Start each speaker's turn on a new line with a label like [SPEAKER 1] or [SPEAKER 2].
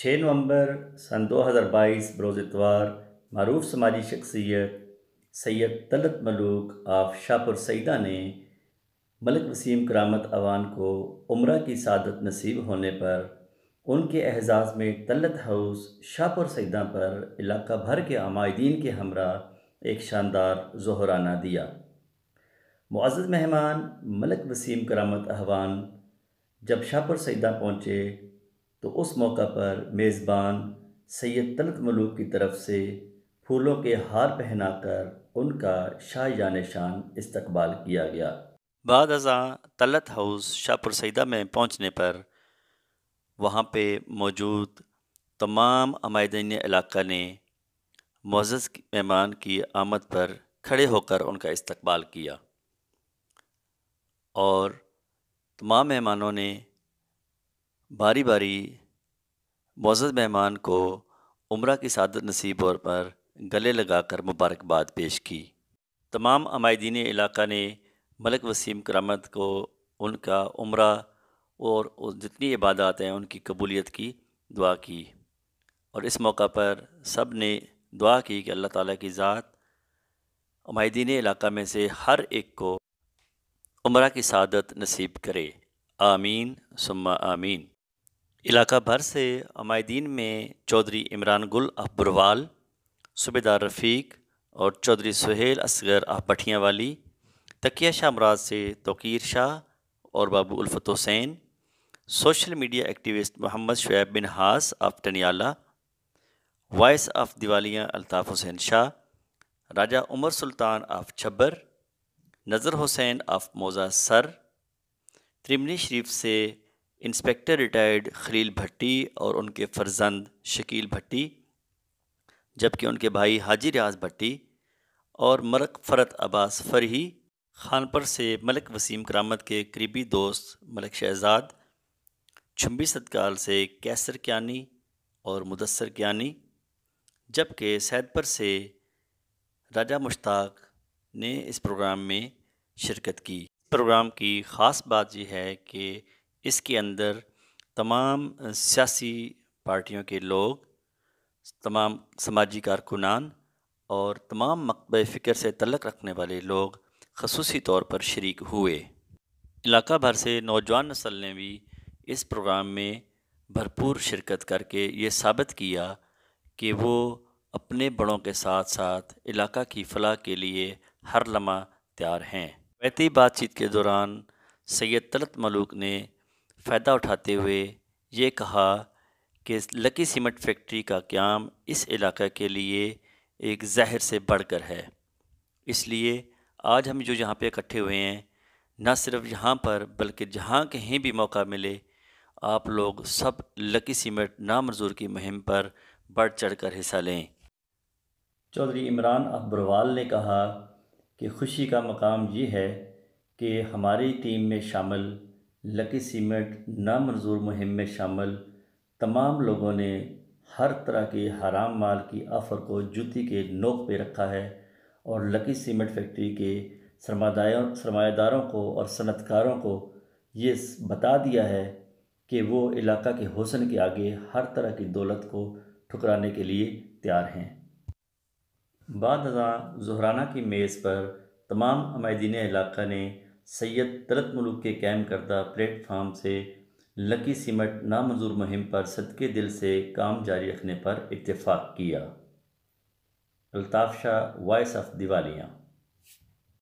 [SPEAKER 1] छः नवंबर सन 2022 बरोज़ इतवार मरूफ समाजी शख्सियत सैयद तलत मलूक आफ शाहपुर सईदा ने मलिक वसीम करामत अवान को उम्र की सादत नसीब होने पर उनके एजाज में तलत हाउस शाहपुर सईदा पर इलाका भर के आमायदीन के हमरा एक शानदार जहराना दिया मुआज़ मेहमान मलिक वसीम करामत अहवान जब शाहपुर सईदा पहुँचे तो उस मौका पर मेज़बान सैयद तलत मलूक की तरफ से फूलों के हार पहनाकर उनका शाहजान शान इस्तकबाल किया गया बाद अजा तलत हाउस शाहपुर सैदा में पहुंचने पर वहाँ पे मौजूद तमाम आमादन इलाका ने मोज़ मेहमान की आमद पर खड़े होकर उनका इस्तकबाल किया और तमाम मेहमानों ने बारी बारी मोज़ मेहमान को उम्र की सादत नसीब और पर गले लगाकर मुबारकबाद पेश की तमाम अमायदीन इलाका ने मलक वसीम करामत को उनका उम्र और जितनी इबादत हैं उनकी कबूलियत की दुआ की और इस मौका पर सब ने दुआ की कि अल्लाह ताला की ज़ात अमायदीन इलाका में से हर एक को उम्र की सादत नसीब करे आमीन सुम्मा आमीन इलाका भर से अमायदीन में चौधरी इमरान गुल अब्बरवाल सूबेदार रफ़ीक और चौधरी सुहेल असगर पठिया वाली तकिया शाह मराज से तोकीर शाह और Babu Ulfat Hussain social media activist Mohammad Shoaib bin Haas of Taniala voice of Diwaliyan Altaf Hussain Shah Raja Umar Sultan of Chhabbar Nazar Hussain of मोज़ा सर त्रिमनी शरीफ से इंस्पेक्टर रिटायर्ड खलील भट्टी और उनके फर्जंद शकील भट्टी जबकि उनके भाई हाजी रियाज भट्टी और मलक फ़रत अब्बास फरही खानपर से मलक वसीम करामत के करीबी दोस्त मलक शहजाद छुम्बी सदकाल से कैसर क्यानी और मुदसर क्यानी जबकि सैदपर से राजा मुश्ताक ने इस प्रोग्राम में शिरकत की प्रोग्राम की ख़ास बात यह है कि इसके अंदर तमाम सियासी पार्टियों के लोग तमाम समाजी कारकुनान और तमाम मकब फ़िक्र से तलक रखने वाले लोग खसूस तौर पर शर्क हुए इलाका भर से नौजवान नस्ल ने भी इस प्रोग्राम में भरपूर शिरकत करके ये साबित किया कि वो अपने बड़ों के साथ साथ इलाका की फलाह के लिए हर लम्हा तैयार हैं वैती बातचीत के दौरान सैयद तलत मलूक ने फ़ायदा उठाते हुए ये कहा कि लकी सीमेंट फैक्ट्री का क्याम इस इलाके के लिए एक जहर से बढ़कर है इसलिए आज हम जो यहाँ पे इकट्ठे हुए हैं ना सिर्फ यहाँ पर बल्कि जहाँ कहीं भी मौका मिले आप लोग सब लकी सीमेंट नामजूर की मुहिम पर बढ़ चढ़ कर हिस्सा लें चौधरी इमरान अकबरवाल ने कहा कि खुशी का मकाम ये है कि हमारी टीम में शामिल लकी सीमेंट नामंजूर मुहिम में शामिल तमाम लोगों ने हर तरह के हराम माल की आफर को जूती के नोक पे रखा है और लकी सीमेंट फैक्ट्री के सरमादायों सरमादारों को और सनतकारों को ये बता दिया है कि वो इलाका के हुसन के आगे हर तरह की दौलत को ठुकराने के लिए तैयार हैं बाद जहराना की मेज़ पर तमाम अमायदीन इलाका ने सैयद तलत मलुक के कैम करदा प्लेटफार्म से लकी सिमट नामंजूर मुहिम पर सदके दिल से काम जारी रखने पर इतफ़ाक़ किया अल्ताफ़ शाह वॉइस ऑफ दिवालियाँ